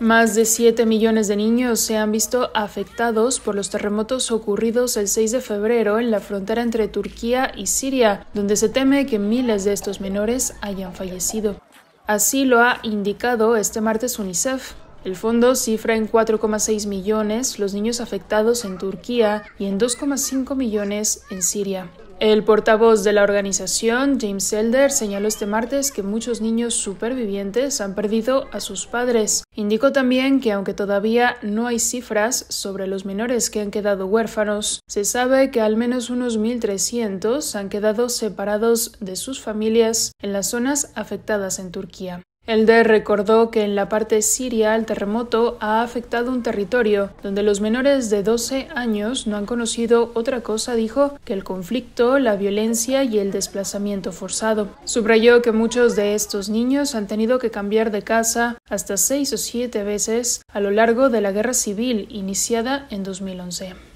Más de 7 millones de niños se han visto afectados por los terremotos ocurridos el 6 de febrero en la frontera entre Turquía y Siria, donde se teme que miles de estos menores hayan fallecido. Así lo ha indicado este martes UNICEF. El fondo cifra en 4,6 millones los niños afectados en Turquía y en 2,5 millones en Siria. El portavoz de la organización, James Elder, señaló este martes que muchos niños supervivientes han perdido a sus padres. Indicó también que aunque todavía no hay cifras sobre los menores que han quedado huérfanos, se sabe que al menos unos 1.300 han quedado separados de sus familias en las zonas afectadas en Turquía. El DER recordó que en la parte siria el terremoto ha afectado un territorio donde los menores de 12 años no han conocido otra cosa, dijo, que el conflicto, la violencia y el desplazamiento forzado. Subrayó que muchos de estos niños han tenido que cambiar de casa hasta seis o siete veces a lo largo de la guerra civil iniciada en 2011.